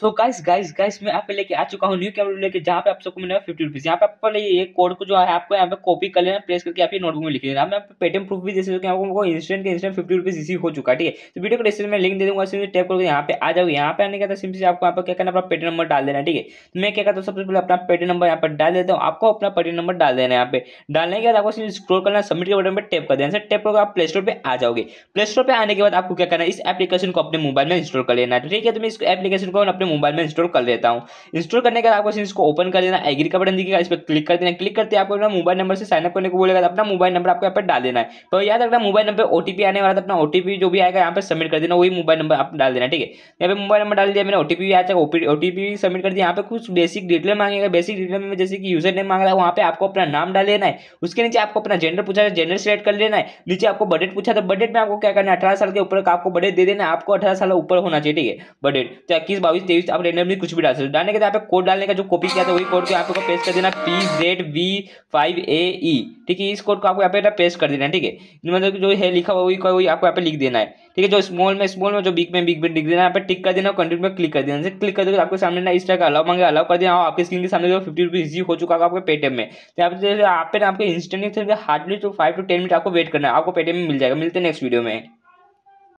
so guys guys guys मैं यहाँ पे लेके आ चुका हूँ न्यू कैमरा लेके जहाँ पे आप सबको मिलेगा फिफ्टी रुपीज यहाँ पे आपको ये कोड को जो है आपको यहाँ पे कॉपी कर लेना प्रेस करके आप नोटबुक में लिख लेना मैं पेटीएम प्रूफ भी दे सकते आपको इंस्टेंट के इंस्टेंट फिफ्टी रुपीज इसी हो चुका है ठीक है तो वीडियो को डिस्क्रिप्शन में लिंक दे दूंगा सिंपली टेप करके यहाँ पे आ जाओ यहाँ पे आने का सिंपली आपको यहाँ पर क्या करना अपना पेटी नंबर डाल देना ठीक है तो मैं क्या करता हूँ सबसे पहले अपना पेटी नंबर यहाँ पर डाल देता हूँ आपको अपना पेटी नंबर डाल देना यहाँ पे डालने के बाद आपको सिर्फ स्क्रोल करना सबमिट के बटन पर टेप कर देना टेप करके आप प्ले स्टोर पर आ जाओगे प्ले स्टोर पर आने के बाद आपको क्या करना है इस एप्लीकेशन को अपने मोबाइल में इंस्टॉल कर लेना ठीक है तो मैं इस एप्लीकेशन को अपने मोबाइल में इंस्टॉल कर देता हूँ इंस्टॉल करने के बाद आपको इसको ओपन कर देना एग्री का बटन दिखेगा इस पर क्लिक कर देना क्लिक करते आपको अपना मोबाइल नंबर से साइनअप करने को बोलेगा तो अपना मोबाइल नंबर आपको यहाँ पर डाल देना है तो याद रखना मोबाइल नंबर ओटीपी आने वाला था अपना ओटीपी जो भी आएगा यहाँ पर सबमिट कर देना वही मोबाइल नंबर आप डाल देना ठीक है यहाँ पर मोबाइल नंबर डाल दिया मैंने ओटीपी आ जाएगा ओटीपी सबमिट कर दिया यहाँ पर कुछ बेसिक डिटेल मांगेगा बेसिक डिटेल में जैसे कि यूजर नेम मांग रहा है वहाँ पर आपको अपना नाम डाल लेना है उसके नीचे आपको अपना जेंडर पूछा जेंडर सेलेक्ट कर लेना है नीचे आपको बजट पूछा तो बजट में आपको क्या करना है अठारह साल के ऊपर आपको बजट दे देना है आपको अठारह साल ऊपर होना चाहिए ठीक है बजट तो इक्कीस बाईस पेस्ट आप रेंडमली कुछ भी डाल सकते हो डालने के बाद यहाँ पे कोड डालने का जो कॉपी किया था वही कोड को यहाँ पे पेस्ट कर देना P Z V five A E ठीक है इस कोड को आपको यहाँ पे पेस्ट कर देना है ठीक है मतलब जो है लिखा हुआ वही वही आपको यहाँ पे लिख देना है ठीक है जो स्मॉल में स्मॉल में जो बिग में बिग में लिख देना यहाँ पे टिक कर देना कंटिन्यू में क्लिक कर देना क्लिक कर देखिए आपके सामने ना इस टाइप का अलाउ मांगे अलाउ कर देना हाँ, आपके स्क्रीन के सामने जो फिफ्टी रुपीज हो चुका होगा आपके पेटीएम में तो आप पे आपके instant hardly two five two ten minute आपको वेट करना है आपको पेटीएम में मिल जाएगा मिलते हैं नेक्स्ट वीडियो में